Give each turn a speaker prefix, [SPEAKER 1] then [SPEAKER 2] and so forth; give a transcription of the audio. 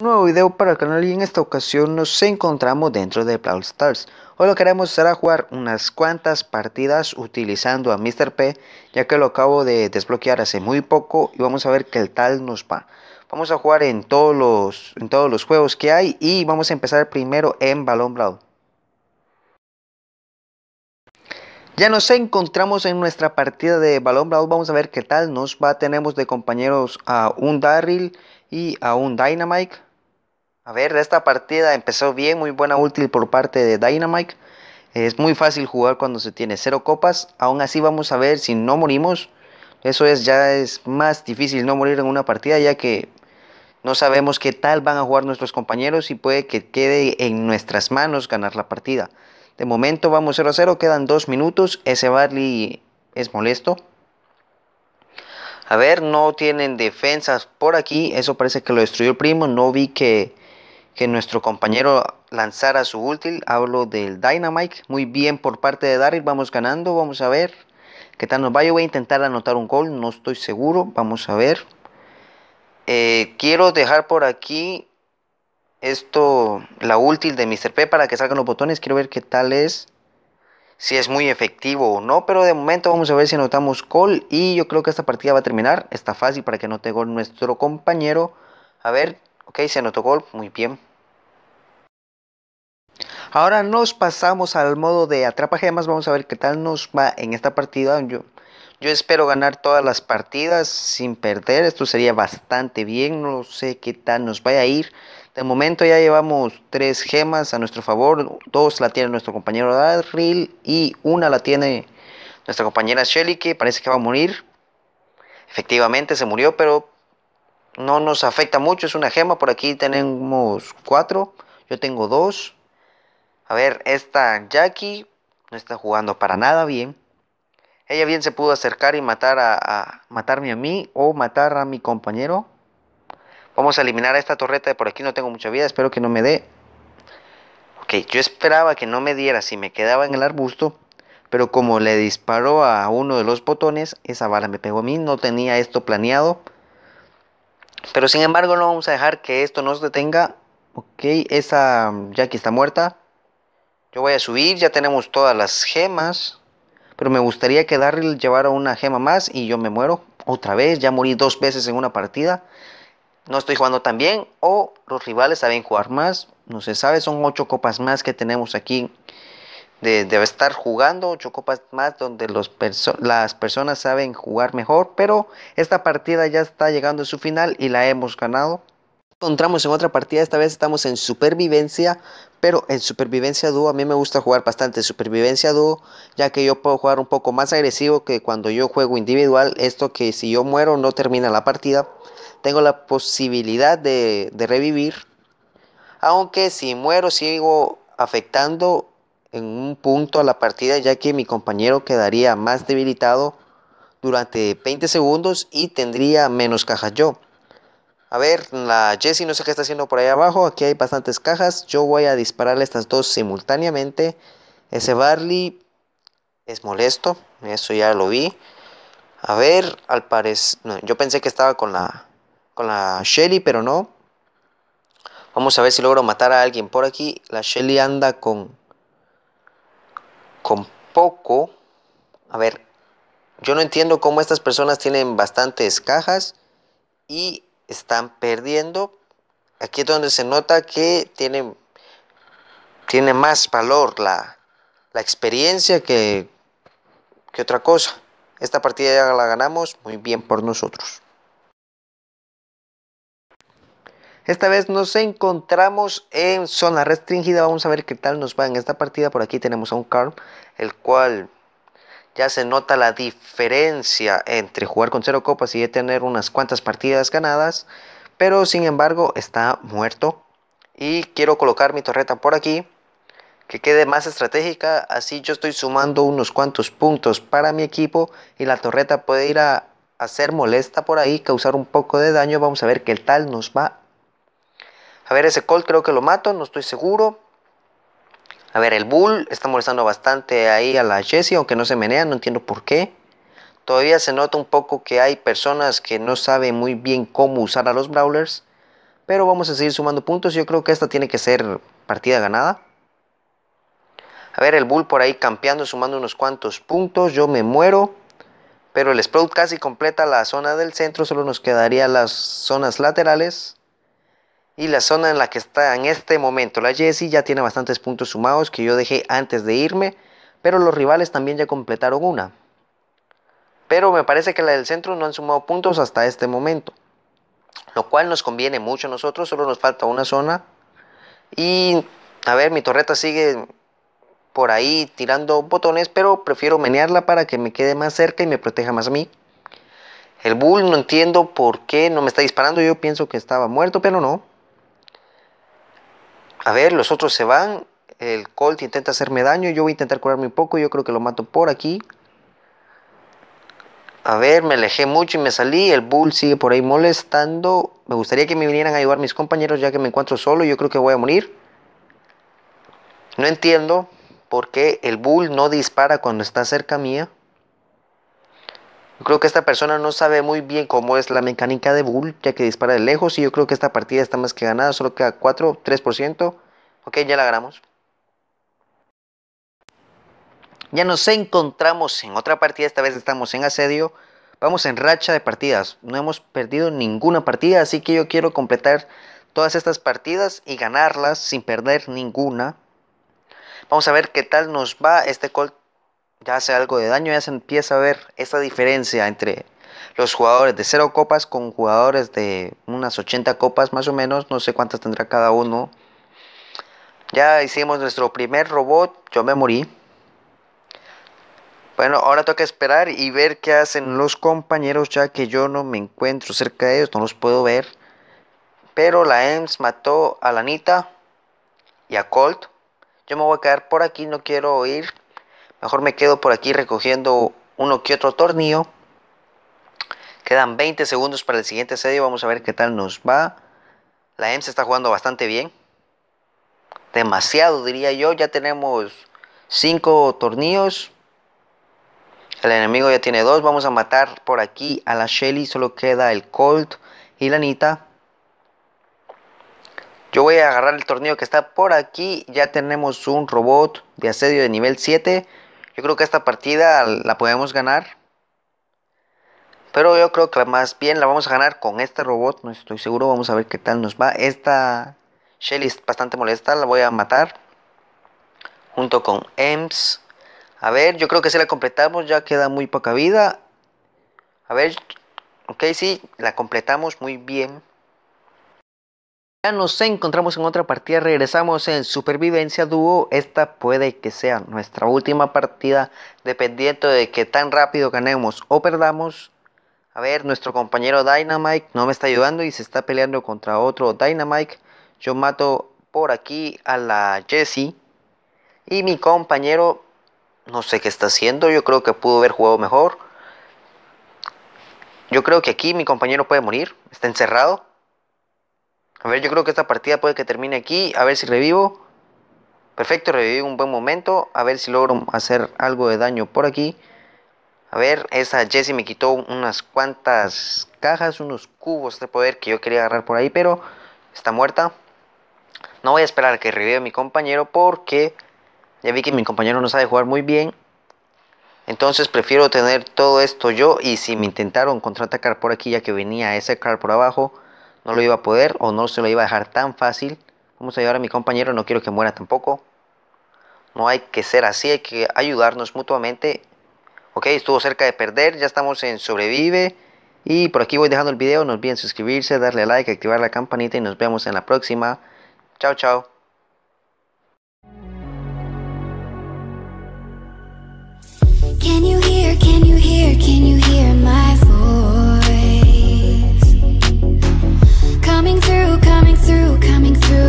[SPEAKER 1] nuevo video para el canal y en esta ocasión nos encontramos dentro de Brawl Stars. Hoy lo que haremos será jugar unas cuantas partidas utilizando a Mr. P, ya que lo acabo de desbloquear hace muy poco y vamos a ver qué tal nos va. Vamos a jugar en todos los, en todos los juegos que hay y vamos a empezar primero en Balón Brawl Ya nos encontramos en nuestra partida de balón Brawl, vamos a ver qué tal nos va. Tenemos de compañeros a un Darryl y a un Dynamite. A ver, esta partida empezó bien, muy buena útil por parte de Dynamite. Es muy fácil jugar cuando se tiene cero copas. Aún así vamos a ver si no morimos. Eso es ya es más difícil no morir en una partida ya que no sabemos qué tal van a jugar nuestros compañeros y puede que quede en nuestras manos ganar la partida. De momento vamos 0 a 0, quedan dos minutos. Ese Barley es molesto. A ver, no tienen defensas por aquí. Eso parece que lo destruyó el primo. No vi que que nuestro compañero lanzara su útil. Hablo del Dynamite. Muy bien por parte de Darryl. Vamos ganando. Vamos a ver qué tal nos va. Yo voy a intentar anotar un gol. No estoy seguro. Vamos a ver. Eh, quiero dejar por aquí esto, la útil de Mr. P para que salgan los botones. Quiero ver qué tal es. Si es muy efectivo o no. Pero de momento vamos a ver si anotamos gol. Y yo creo que esta partida va a terminar. Está fácil para que anote gol nuestro compañero. A ver. Ok, se anotó gol. Muy bien. Ahora nos pasamos al modo de atrapa gemas. Vamos a ver qué tal nos va en esta partida. Yo, yo espero ganar todas las partidas sin perder. Esto sería bastante bien. No sé qué tal nos vaya a ir. De momento ya llevamos tres gemas a nuestro favor. Dos la tiene nuestro compañero Darryl y una la tiene nuestra compañera Shelly que parece que va a morir. Efectivamente se murió, pero no nos afecta mucho. Es una gema. Por aquí tenemos cuatro. Yo tengo dos. A ver, esta Jackie no está jugando para nada bien. Ella bien se pudo acercar y matar a, matarme a mí o matar a mi compañero. Vamos a eliminar a esta torreta de por aquí. No tengo mucha vida. Espero que no me dé. Ok, yo esperaba que no me diera si me quedaba en el arbusto. Pero como le disparó a uno de los botones, esa bala me pegó a mí. No tenía esto planeado. Pero sin embargo no vamos a dejar que esto nos detenga. Ok, esa Jackie está muerta. Yo voy a subir, ya tenemos todas las gemas. Pero me gustaría que Darryl llevara una gema más y yo me muero otra vez. Ya morí dos veces en una partida. No estoy jugando tan bien o los rivales saben jugar más. No se sabe, son ocho copas más que tenemos aquí de, estar jugando ocho copas más donde las personas saben jugar mejor, pero esta partida ya está llegando a su final y la hemos ganado encontramos en otra partida, esta vez estamos en supervivencia, pero en supervivencia dúo a mí me gusta jugar bastante supervivencia dúo, ya que yo puedo jugar un poco más agresivo que cuando yo juego individual, esto que si yo muero no termina la partida, tengo la posibilidad de, de revivir, aunque si muero sigo afectando en un punto a la partida, ya que mi compañero quedaría más debilitado durante 20 segundos y tendría menos cajas yo. A ver, la Jessie no sé qué está haciendo por ahí abajo. Aquí hay bastantes cajas. Yo voy a dispararle estas dos simultáneamente. Ese Barley es molesto. Eso ya lo vi. A ver, al parecer... yo pensé que estaba con la, con la Shelly, pero no. Vamos a ver si logro matar a alguien por aquí. La Shelly anda con... Con poco. A ver, yo no entiendo cómo estas personas tienen bastantes cajas. Y están perdiendo. Aquí es donde se nota que tiene, tiene más valor la, la experiencia que, que otra cosa. Esta partida ya la ganamos muy bien por nosotros. Esta vez nos encontramos en zona restringida. Vamos a ver qué tal nos va en esta partida. Por aquí tenemos a un Carl, el cual ya se nota la diferencia entre jugar con cero copas y tener unas cuantas partidas ganadas. Pero sin embargo está muerto. Y quiero colocar mi torreta por aquí. Que quede más estratégica. Así yo estoy sumando unos cuantos puntos para mi equipo. Y la torreta puede ir a, ser molesta por ahí. Causar un poco de daño. Vamos a ver qué tal nos va. A ver ese col creo que lo mato. No estoy seguro. A ver, el Bull está molestando bastante ahí a la Jessie, aunque no se menea, no entiendo por qué. Todavía se nota un poco que hay personas que no saben muy bien cómo usar a los Brawlers. Pero vamos a seguir sumando puntos. Yo creo que esta tiene que ser partida ganada. A ver, el Bull por ahí campeando, sumando unos cuantos puntos. Yo me muero. Pero el Sprout casi completa la zona del centro. Solo nos quedaría las zonas laterales. Y la zona en la que está en este momento la Jessie ya tiene bastantes puntos sumados que yo dejé antes de irme, pero los rivales también ya completaron una. Pero me parece que la del centro no han sumado puntos hasta este momento, lo cual nos conviene mucho a nosotros, solo nos falta una zona. Y a ver, mi torreta sigue por ahí tirando botones, pero prefiero menearla para que me quede más cerca y me proteja más a mí. El bull no entiendo por qué no me está disparando, yo pienso que estaba muerto, pero no a ver, los otros se van, el Colt intenta hacerme daño, yo voy a intentar curarme un poco, yo creo que lo mato por aquí. A ver, me alejé mucho y me salí, el Bull sigue por ahí molestando. Me gustaría que me vinieran a ayudar mis compañeros ya que me encuentro solo, yo creo que voy a morir. No entiendo por qué el Bull no dispara cuando está cerca mía creo que esta persona no sabe muy bien cómo es la mecánica de Bull, ya que dispara de lejos. Y yo creo que esta partida está más que ganada, solo queda 4, 3%. Ok, ya la ganamos. Ya nos encontramos en otra partida, esta vez estamos en asedio. Vamos en racha de partidas, no hemos perdido ninguna partida, así que yo quiero completar todas estas partidas y ganarlas sin perder ninguna. Vamos a ver qué tal nos va este Colt ya hace algo de daño, ya se empieza a ver esa diferencia entre los jugadores de cero copas con jugadores de unas 80 copas más o menos, no sé cuántas tendrá cada uno. Ya hicimos nuestro primer robot, yo me morí. Bueno, ahora toca esperar y ver qué hacen los compañeros ya que yo no me encuentro cerca de ellos, no los puedo ver. Pero la EMS mató a Lanita y a Colt. Yo me voy a quedar por aquí, no quiero ir Mejor me quedo por aquí recogiendo uno que otro tornillo. Quedan 20 segundos para el siguiente asedio. Vamos a ver qué tal nos va. La EMS está jugando bastante bien. Demasiado, diría yo. Ya tenemos 5 tornillos. El enemigo ya tiene 2. Vamos a matar por aquí a la Shelly. Solo queda el Colt y la Anita. Yo voy a agarrar el tornillo que está por aquí. Ya tenemos un robot de asedio de nivel 7. Yo creo que esta partida la podemos ganar. Pero yo creo que más bien la vamos a ganar con este robot. No estoy seguro. Vamos a ver qué tal nos va. Esta Shelly es bastante molesta. La voy a matar. Junto con Ems. A ver, yo creo que si la completamos ya queda muy poca vida. A ver. Ok, sí, la completamos muy bien. Ya nos encontramos en otra partida, regresamos en Supervivencia Dúo. Esta puede que sea nuestra última partida, dependiendo de que tan rápido ganemos o perdamos. A ver, nuestro compañero Dynamite no me está ayudando y se está peleando contra otro Dynamite. Yo mato por aquí a la Jessie. Y mi compañero, no sé qué está haciendo, yo creo que pudo haber jugado mejor. Yo creo que aquí mi compañero puede morir, está encerrado. A ver, yo creo que esta partida puede que termine aquí. A ver si revivo. Perfecto, reviví un buen momento. A ver si logro hacer algo de daño por aquí. A ver, esa Jessie me quitó unas cuantas cajas, unos cubos de poder que yo quería agarrar por ahí, pero está muerta. No voy a esperar a que reviva mi compañero porque ya vi que mi compañero no sabe jugar muy bien. Entonces prefiero tener todo esto yo y si me intentaron contraatacar por aquí ya que venía ese car por abajo, no lo iba a poder o no se lo iba a dejar tan fácil. Vamos a ayudar a mi compañero, no quiero que muera tampoco. No hay que ser así, hay que ayudarnos mutuamente. Ok, estuvo cerca de perder, ya estamos en sobrevive. Y por aquí voy dejando el video, no olviden suscribirse, darle like, activar la campanita y nos vemos en la próxima. Chao, chao. coming through, coming through, coming through